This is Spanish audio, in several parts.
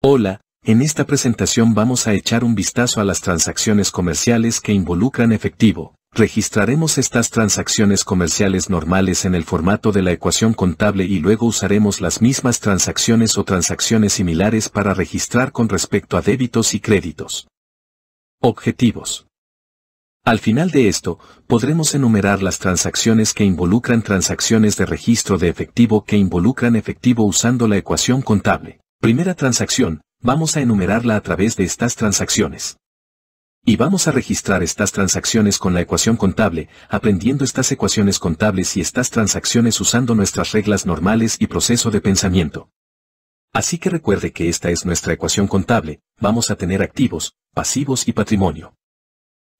Hola, en esta presentación vamos a echar un vistazo a las transacciones comerciales que involucran efectivo. Registraremos estas transacciones comerciales normales en el formato de la ecuación contable y luego usaremos las mismas transacciones o transacciones similares para registrar con respecto a débitos y créditos. Objetivos. Al final de esto, podremos enumerar las transacciones que involucran transacciones de registro de efectivo que involucran efectivo usando la ecuación contable. Primera transacción, vamos a enumerarla a través de estas transacciones. Y vamos a registrar estas transacciones con la ecuación contable, aprendiendo estas ecuaciones contables y estas transacciones usando nuestras reglas normales y proceso de pensamiento. Así que recuerde que esta es nuestra ecuación contable, vamos a tener activos, pasivos y patrimonio.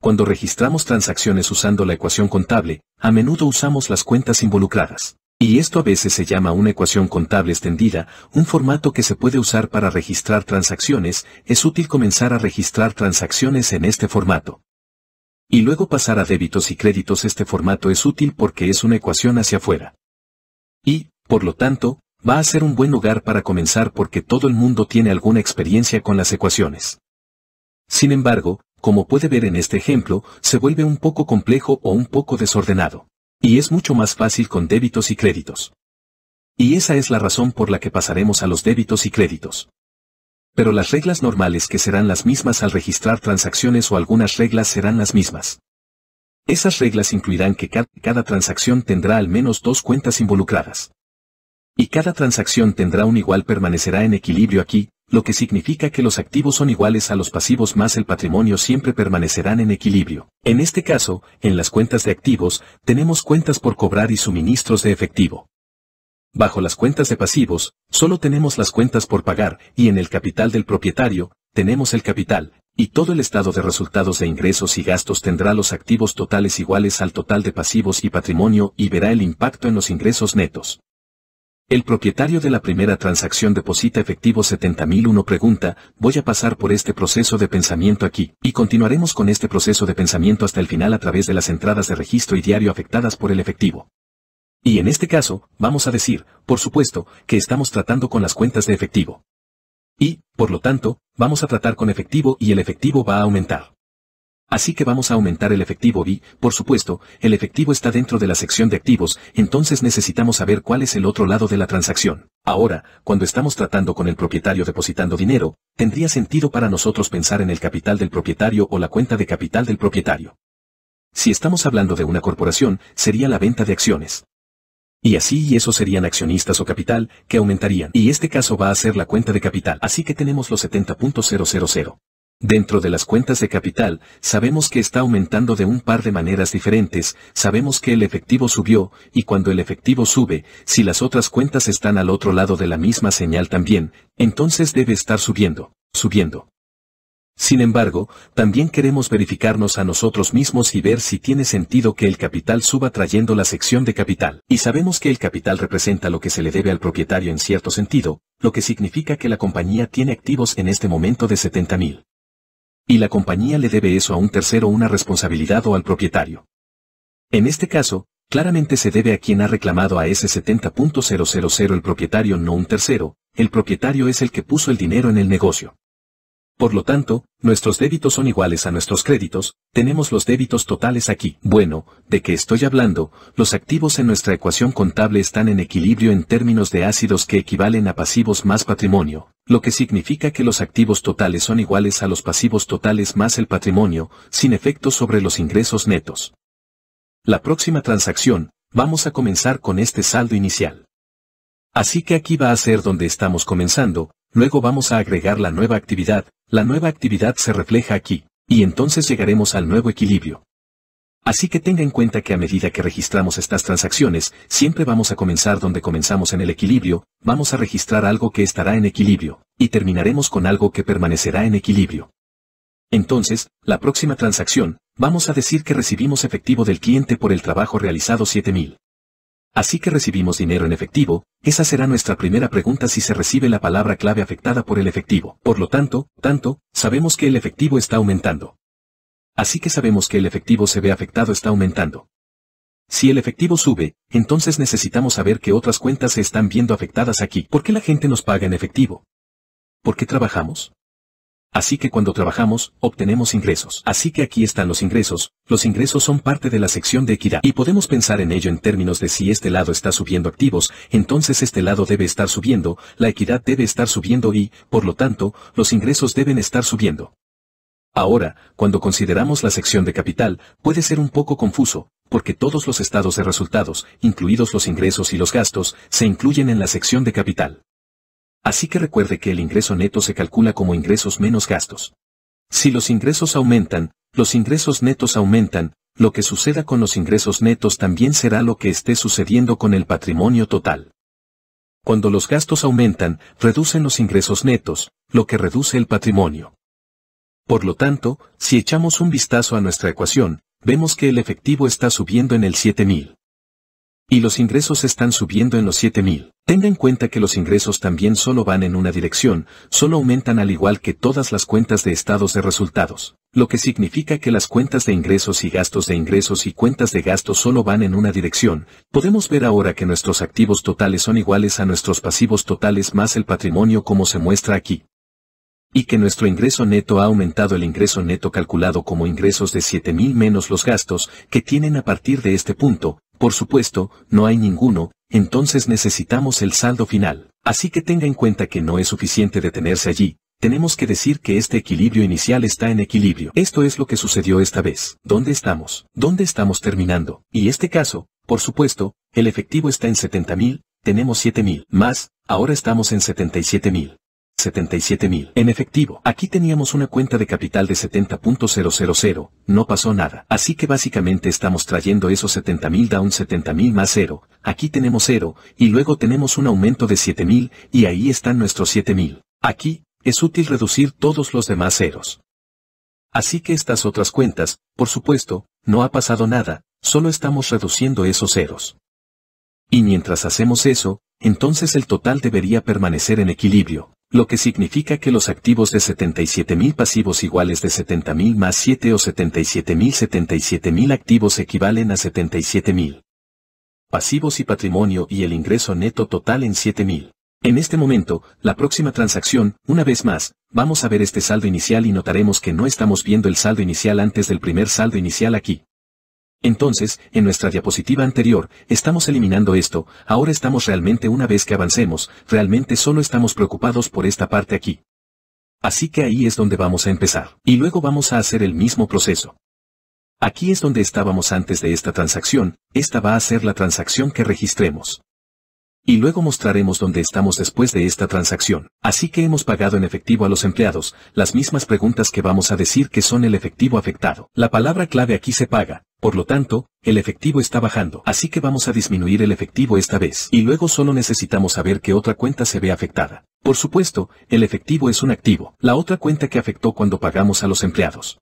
Cuando registramos transacciones usando la ecuación contable, a menudo usamos las cuentas involucradas. Y esto a veces se llama una ecuación contable extendida, un formato que se puede usar para registrar transacciones, es útil comenzar a registrar transacciones en este formato. Y luego pasar a débitos y créditos este formato es útil porque es una ecuación hacia afuera. Y, por lo tanto, va a ser un buen lugar para comenzar porque todo el mundo tiene alguna experiencia con las ecuaciones. Sin embargo, como puede ver en este ejemplo, se vuelve un poco complejo o un poco desordenado. Y es mucho más fácil con débitos y créditos. Y esa es la razón por la que pasaremos a los débitos y créditos. Pero las reglas normales que serán las mismas al registrar transacciones o algunas reglas serán las mismas. Esas reglas incluirán que cada, transacción tendrá al menos dos cuentas involucradas. Y cada transacción tendrá un igual permanecerá en equilibrio aquí, lo que significa que los activos son iguales a los pasivos más el patrimonio siempre permanecerán en equilibrio. En este caso, en las cuentas de activos, tenemos cuentas por cobrar y suministros de efectivo. Bajo las cuentas de pasivos, solo tenemos las cuentas por pagar, y en el capital del propietario, tenemos el capital, y todo el estado de resultados de ingresos y gastos tendrá los activos totales iguales al total de pasivos y patrimonio y verá el impacto en los ingresos netos. El propietario de la primera transacción deposita efectivo uno pregunta, voy a pasar por este proceso de pensamiento aquí, y continuaremos con este proceso de pensamiento hasta el final a través de las entradas de registro y diario afectadas por el efectivo. Y en este caso, vamos a decir, por supuesto, que estamos tratando con las cuentas de efectivo. Y, por lo tanto, vamos a tratar con efectivo y el efectivo va a aumentar. Así que vamos a aumentar el efectivo y, por supuesto, el efectivo está dentro de la sección de activos, entonces necesitamos saber cuál es el otro lado de la transacción. Ahora, cuando estamos tratando con el propietario depositando dinero, tendría sentido para nosotros pensar en el capital del propietario o la cuenta de capital del propietario. Si estamos hablando de una corporación, sería la venta de acciones. Y así y eso serían accionistas o capital, que aumentarían. Y este caso va a ser la cuenta de capital. Así que tenemos los 70.000. Dentro de las cuentas de capital, sabemos que está aumentando de un par de maneras diferentes, sabemos que el efectivo subió, y cuando el efectivo sube, si las otras cuentas están al otro lado de la misma señal también, entonces debe estar subiendo, subiendo. Sin embargo, también queremos verificarnos a nosotros mismos y ver si tiene sentido que el capital suba trayendo la sección de capital. Y sabemos que el capital representa lo que se le debe al propietario en cierto sentido, lo que significa que la compañía tiene activos en este momento de 70.000 y la compañía le debe eso a un tercero una responsabilidad o al propietario. En este caso, claramente se debe a quien ha reclamado a ese 70.000 el propietario no un tercero, el propietario es el que puso el dinero en el negocio. Por lo tanto, nuestros débitos son iguales a nuestros créditos, tenemos los débitos totales aquí. Bueno, ¿de qué estoy hablando? Los activos en nuestra ecuación contable están en equilibrio en términos de ácidos que equivalen a pasivos más patrimonio, lo que significa que los activos totales son iguales a los pasivos totales más el patrimonio, sin efecto sobre los ingresos netos. La próxima transacción, vamos a comenzar con este saldo inicial. Así que aquí va a ser donde estamos comenzando, luego vamos a agregar la nueva actividad, la nueva actividad se refleja aquí, y entonces llegaremos al nuevo equilibrio. Así que tenga en cuenta que a medida que registramos estas transacciones, siempre vamos a comenzar donde comenzamos en el equilibrio, vamos a registrar algo que estará en equilibrio, y terminaremos con algo que permanecerá en equilibrio. Entonces, la próxima transacción, vamos a decir que recibimos efectivo del cliente por el trabajo realizado 7000. Así que recibimos dinero en efectivo, esa será nuestra primera pregunta si se recibe la palabra clave afectada por el efectivo. Por lo tanto, tanto, sabemos que el efectivo está aumentando. Así que sabemos que el efectivo se ve afectado está aumentando. Si el efectivo sube, entonces necesitamos saber qué otras cuentas se están viendo afectadas aquí. ¿Por qué la gente nos paga en efectivo? ¿Por qué trabajamos? Así que cuando trabajamos, obtenemos ingresos. Así que aquí están los ingresos, los ingresos son parte de la sección de equidad. Y podemos pensar en ello en términos de si este lado está subiendo activos, entonces este lado debe estar subiendo, la equidad debe estar subiendo y, por lo tanto, los ingresos deben estar subiendo. Ahora, cuando consideramos la sección de capital, puede ser un poco confuso, porque todos los estados de resultados, incluidos los ingresos y los gastos, se incluyen en la sección de capital. Así que recuerde que el ingreso neto se calcula como ingresos menos gastos. Si los ingresos aumentan, los ingresos netos aumentan, lo que suceda con los ingresos netos también será lo que esté sucediendo con el patrimonio total. Cuando los gastos aumentan, reducen los ingresos netos, lo que reduce el patrimonio. Por lo tanto, si echamos un vistazo a nuestra ecuación, vemos que el efectivo está subiendo en el 7000. Y los ingresos están subiendo en los 7.000. Tenga en cuenta que los ingresos también solo van en una dirección, solo aumentan al igual que todas las cuentas de estados de resultados, lo que significa que las cuentas de ingresos y gastos de ingresos y cuentas de gastos solo van en una dirección. Podemos ver ahora que nuestros activos totales son iguales a nuestros pasivos totales más el patrimonio como se muestra aquí y que nuestro ingreso neto ha aumentado el ingreso neto calculado como ingresos de 7.000 menos los gastos que tienen a partir de este punto, por supuesto, no hay ninguno, entonces necesitamos el saldo final. Así que tenga en cuenta que no es suficiente detenerse allí, tenemos que decir que este equilibrio inicial está en equilibrio. Esto es lo que sucedió esta vez. ¿Dónde estamos? ¿Dónde estamos terminando? Y este caso, por supuesto, el efectivo está en 70.000, tenemos 7.000, más, ahora estamos en 77.000. 77.000. En efectivo, aquí teníamos una cuenta de capital de 70.000, no pasó nada. Así que básicamente estamos trayendo esos 70.000 un 70.000 más 0, aquí tenemos 0, y luego tenemos un aumento de 7.000, y ahí están nuestros 7.000. Aquí, es útil reducir todos los demás ceros. Así que estas otras cuentas, por supuesto, no ha pasado nada, solo estamos reduciendo esos ceros. Y mientras hacemos eso, entonces el total debería permanecer en equilibrio lo que significa que los activos de 77.000 pasivos iguales de 70.000 más 7 o 77.000 77.000 activos equivalen a 77.000 pasivos y patrimonio y el ingreso neto total en 7.000. En este momento, la próxima transacción, una vez más, vamos a ver este saldo inicial y notaremos que no estamos viendo el saldo inicial antes del primer saldo inicial aquí. Entonces, en nuestra diapositiva anterior, estamos eliminando esto, ahora estamos realmente una vez que avancemos, realmente solo estamos preocupados por esta parte aquí. Así que ahí es donde vamos a empezar. Y luego vamos a hacer el mismo proceso. Aquí es donde estábamos antes de esta transacción, esta va a ser la transacción que registremos y luego mostraremos dónde estamos después de esta transacción. Así que hemos pagado en efectivo a los empleados, las mismas preguntas que vamos a decir que son el efectivo afectado. La palabra clave aquí se paga, por lo tanto, el efectivo está bajando, así que vamos a disminuir el efectivo esta vez. Y luego solo necesitamos saber qué otra cuenta se ve afectada. Por supuesto, el efectivo es un activo, la otra cuenta que afectó cuando pagamos a los empleados.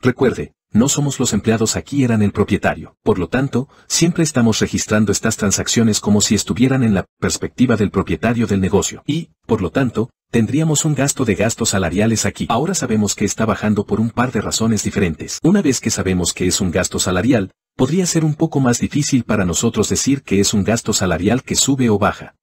Recuerde, no somos los empleados aquí eran el propietario. Por lo tanto, siempre estamos registrando estas transacciones como si estuvieran en la perspectiva del propietario del negocio. Y, por lo tanto, tendríamos un gasto de gastos salariales aquí. Ahora sabemos que está bajando por un par de razones diferentes. Una vez que sabemos que es un gasto salarial, podría ser un poco más difícil para nosotros decir que es un gasto salarial que sube o baja.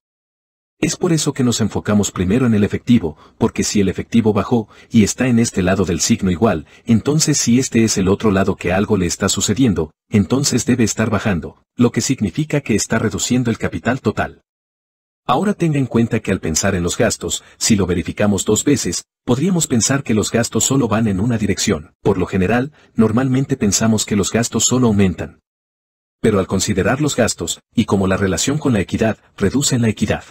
Es por eso que nos enfocamos primero en el efectivo, porque si el efectivo bajó y está en este lado del signo igual, entonces si este es el otro lado que algo le está sucediendo, entonces debe estar bajando, lo que significa que está reduciendo el capital total. Ahora tenga en cuenta que al pensar en los gastos, si lo verificamos dos veces, podríamos pensar que los gastos solo van en una dirección. Por lo general, normalmente pensamos que los gastos solo aumentan. Pero al considerar los gastos, y como la relación con la equidad, reducen la equidad.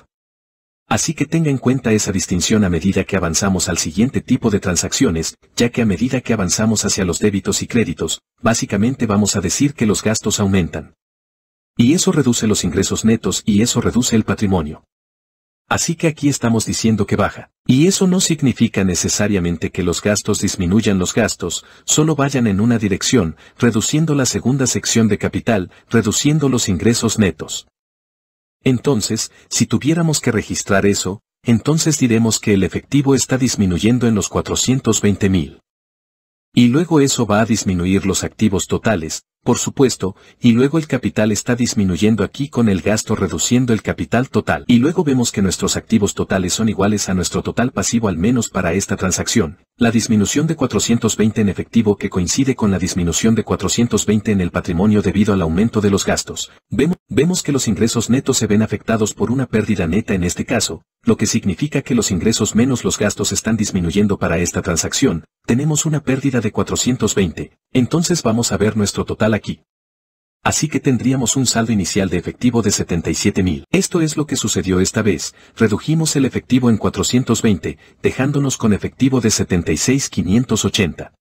Así que tenga en cuenta esa distinción a medida que avanzamos al siguiente tipo de transacciones, ya que a medida que avanzamos hacia los débitos y créditos, básicamente vamos a decir que los gastos aumentan. Y eso reduce los ingresos netos y eso reduce el patrimonio. Así que aquí estamos diciendo que baja. Y eso no significa necesariamente que los gastos disminuyan los gastos, solo vayan en una dirección, reduciendo la segunda sección de capital, reduciendo los ingresos netos. Entonces, si tuviéramos que registrar eso, entonces diremos que el efectivo está disminuyendo en los 420,000. Y luego eso va a disminuir los activos totales, por supuesto, y luego el capital está disminuyendo aquí con el gasto reduciendo el capital total. Y luego vemos que nuestros activos totales son iguales a nuestro total pasivo al menos para esta transacción. La disminución de 420 en efectivo que coincide con la disminución de 420 en el patrimonio debido al aumento de los gastos. Vemos, vemos que los ingresos netos se ven afectados por una pérdida neta en este caso, lo que significa que los ingresos menos los gastos están disminuyendo para esta transacción, tenemos una pérdida de 420, entonces vamos a ver nuestro total aquí. Así que tendríamos un saldo inicial de efectivo de 77.000. Esto es lo que sucedió esta vez, redujimos el efectivo en 420, dejándonos con efectivo de 76.580.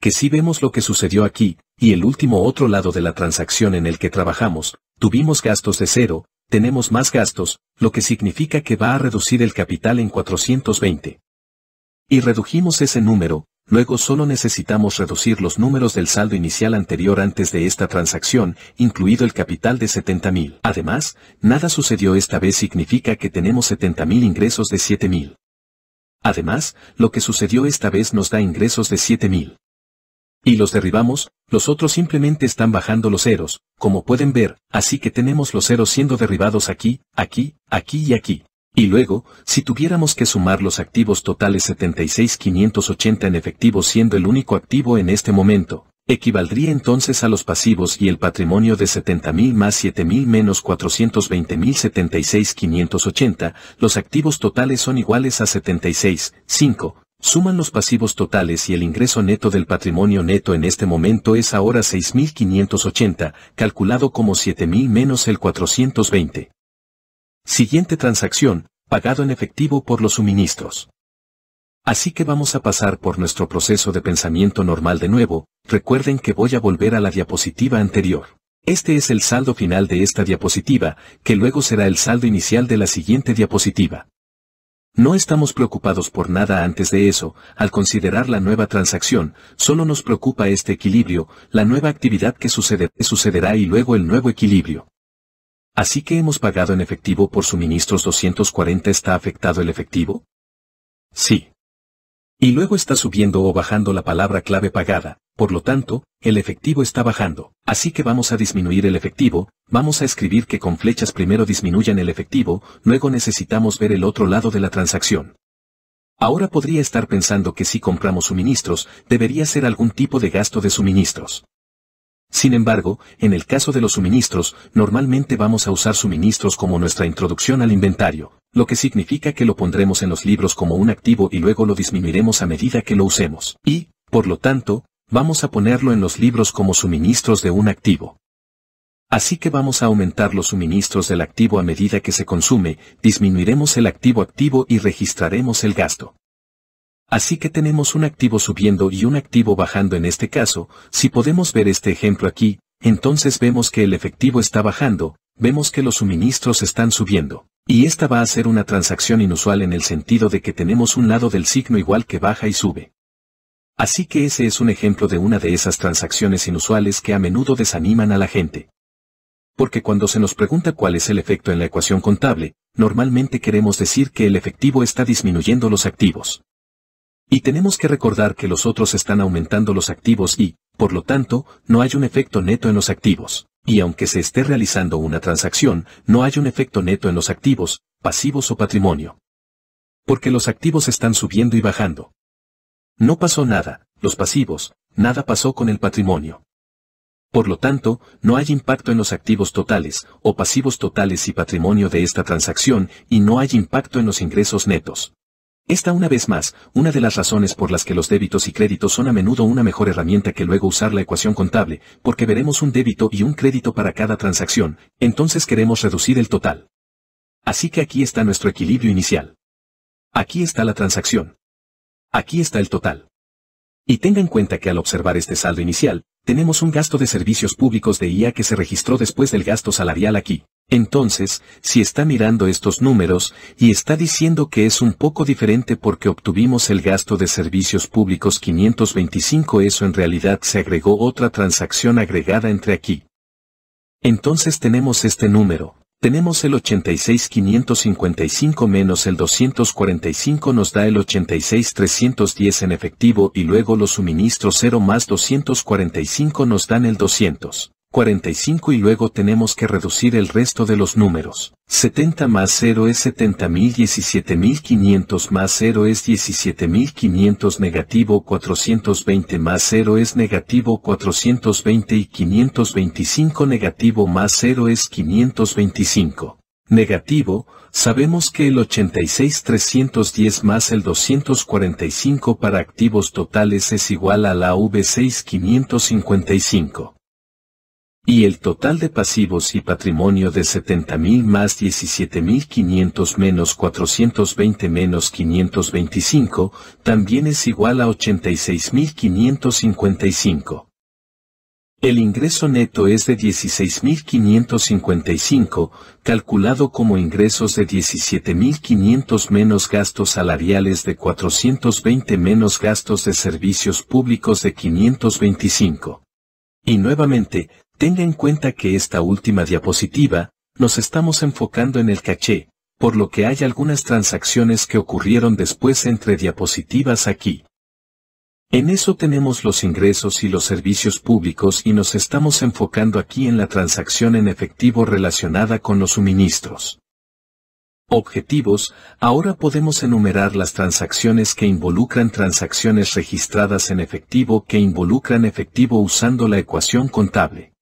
Que si vemos lo que sucedió aquí, y el último otro lado de la transacción en el que trabajamos, tuvimos gastos de cero, tenemos más gastos, lo que significa que va a reducir el capital en 420. Y redujimos ese número, luego solo necesitamos reducir los números del saldo inicial anterior antes de esta transacción, incluido el capital de 70.000. Además, nada sucedió esta vez significa que tenemos 70.000 ingresos de 7.000. Además, lo que sucedió esta vez nos da ingresos de 7.000. Y los derribamos, los otros simplemente están bajando los ceros, como pueden ver, así que tenemos los ceros siendo derribados aquí, aquí, aquí y aquí. Y luego, si tuviéramos que sumar los activos totales 76.580 en efectivo siendo el único activo en este momento, equivaldría entonces a los pasivos y el patrimonio de 70.000 más 7.000 menos 420.076.580, los activos totales son iguales a 76.5, Suman los pasivos totales y el ingreso neto del patrimonio neto en este momento es ahora 6.580, calculado como 7.000 menos el 420. Siguiente transacción, pagado en efectivo por los suministros. Así que vamos a pasar por nuestro proceso de pensamiento normal de nuevo, recuerden que voy a volver a la diapositiva anterior. Este es el saldo final de esta diapositiva, que luego será el saldo inicial de la siguiente diapositiva. No estamos preocupados por nada antes de eso, al considerar la nueva transacción, solo nos preocupa este equilibrio, la nueva actividad que sucede, sucederá y luego el nuevo equilibrio. Así que hemos pagado en efectivo por suministros 240 está afectado el efectivo? Sí. Y luego está subiendo o bajando la palabra clave pagada, por lo tanto, el efectivo está bajando. Así que vamos a disminuir el efectivo, vamos a escribir que con flechas primero disminuyan el efectivo, luego necesitamos ver el otro lado de la transacción. Ahora podría estar pensando que si compramos suministros, debería ser algún tipo de gasto de suministros. Sin embargo, en el caso de los suministros, normalmente vamos a usar suministros como nuestra introducción al inventario, lo que significa que lo pondremos en los libros como un activo y luego lo disminuiremos a medida que lo usemos. Y, por lo tanto, vamos a ponerlo en los libros como suministros de un activo. Así que vamos a aumentar los suministros del activo a medida que se consume, disminuiremos el activo activo y registraremos el gasto. Así que tenemos un activo subiendo y un activo bajando en este caso, si podemos ver este ejemplo aquí, entonces vemos que el efectivo está bajando, vemos que los suministros están subiendo. Y esta va a ser una transacción inusual en el sentido de que tenemos un lado del signo igual que baja y sube. Así que ese es un ejemplo de una de esas transacciones inusuales que a menudo desaniman a la gente. Porque cuando se nos pregunta cuál es el efecto en la ecuación contable, normalmente queremos decir que el efectivo está disminuyendo los activos. Y tenemos que recordar que los otros están aumentando los activos y, por lo tanto, no hay un efecto neto en los activos. Y aunque se esté realizando una transacción, no hay un efecto neto en los activos, pasivos o patrimonio. Porque los activos están subiendo y bajando. No pasó nada, los pasivos, nada pasó con el patrimonio. Por lo tanto, no hay impacto en los activos totales, o pasivos totales y patrimonio de esta transacción, y no hay impacto en los ingresos netos. Esta una vez más, una de las razones por las que los débitos y créditos son a menudo una mejor herramienta que luego usar la ecuación contable, porque veremos un débito y un crédito para cada transacción, entonces queremos reducir el total. Así que aquí está nuestro equilibrio inicial. Aquí está la transacción. Aquí está el total. Y tenga en cuenta que al observar este saldo inicial, tenemos un gasto de servicios públicos de IA que se registró después del gasto salarial aquí. Entonces, si está mirando estos números y está diciendo que es un poco diferente porque obtuvimos el gasto de servicios públicos 525, eso en realidad se agregó otra transacción agregada entre aquí. Entonces tenemos este número, tenemos el 86.555 menos el 245 nos da el 86.310 en efectivo y luego los suministros 0 más 245 nos dan el 200. 45 y luego tenemos que reducir el resto de los números. 70 más 0 es 70.000, 17.500 más 0 es 17.500 negativo 420 más 0 es negativo 420 y 525 negativo más 0 es 525. Negativo, sabemos que el 86.310 más el 245 para activos totales es igual a la V6555 y el total de pasivos y patrimonio de 70.000 más 17.500 menos 420 menos 525 también es igual a 86.555. El ingreso neto es de 16.555, calculado como ingresos de 17.500 menos gastos salariales de 420 menos gastos de servicios públicos de 525. Y nuevamente, Tenga en cuenta que esta última diapositiva, nos estamos enfocando en el caché, por lo que hay algunas transacciones que ocurrieron después entre diapositivas aquí. En eso tenemos los ingresos y los servicios públicos y nos estamos enfocando aquí en la transacción en efectivo relacionada con los suministros. Objetivos, ahora podemos enumerar las transacciones que involucran transacciones registradas en efectivo que involucran efectivo usando la ecuación contable.